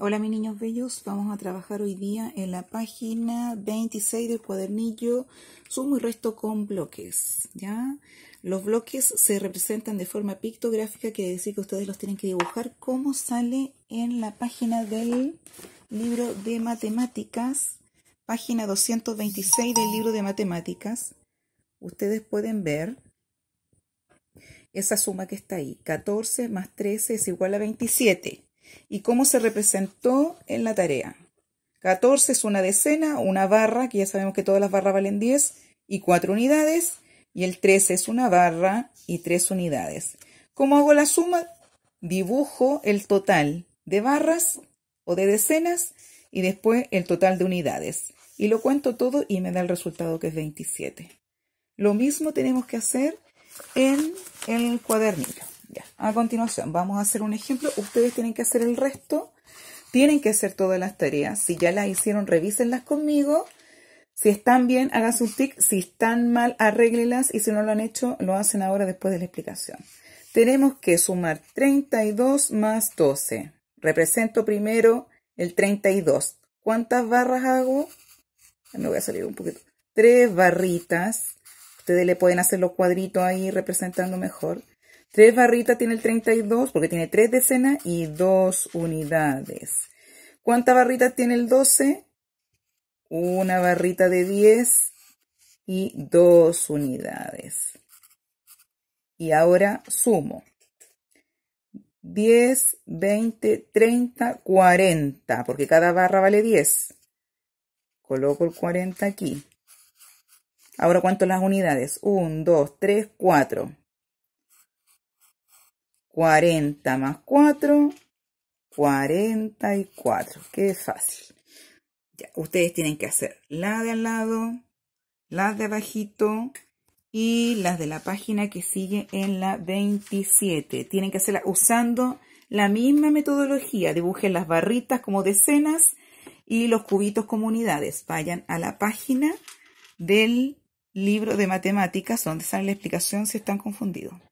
Hola mis niños bellos, vamos a trabajar hoy día en la página 26 del cuadernillo sumo y resto con bloques, ¿ya? Los bloques se representan de forma pictográfica, quiere decir que ustedes los tienen que dibujar como sale en la página del libro de matemáticas, página 226 del libro de matemáticas. Ustedes pueden ver esa suma que está ahí, 14 más 13 es igual a 27 y cómo se representó en la tarea. 14 es una decena, una barra, que ya sabemos que todas las barras valen 10, y 4 unidades, y el 13 es una barra y 3 unidades. ¿Cómo hago la suma? Dibujo el total de barras o de decenas y después el total de unidades. Y lo cuento todo y me da el resultado que es 27. Lo mismo tenemos que hacer en el cuadernillo a continuación. Vamos a hacer un ejemplo. Ustedes tienen que hacer el resto. Tienen que hacer todas las tareas. Si ya las hicieron, revísenlas conmigo. Si están bien, hagan sus tic. Si están mal, arréglenlas. Y si no lo han hecho, lo hacen ahora después de la explicación. Tenemos que sumar 32 más 12. Represento primero el 32. ¿Cuántas barras hago? Me voy a salir un poquito. Tres barritas. Ustedes le pueden hacer los cuadritos ahí representando mejor. Tres barritas tiene el 32 porque tiene tres decenas y dos unidades. ¿Cuántas barritas tiene el 12? Una barrita de 10 y dos unidades. Y ahora sumo. 10, 20, 30, 40, porque cada barra vale 10. Coloco el 40 aquí. Ahora, ¿cuánto las unidades? 1, 2, 3, 4. 40 más 4, 44. Qué fácil. Ya, ustedes tienen que hacer la de al lado, las de abajito y las de la página que sigue en la 27. Tienen que hacerla usando la misma metodología. Dibujen las barritas como decenas y los cubitos como unidades. Vayan a la página del libro de matemáticas donde sale la explicación si están confundidos.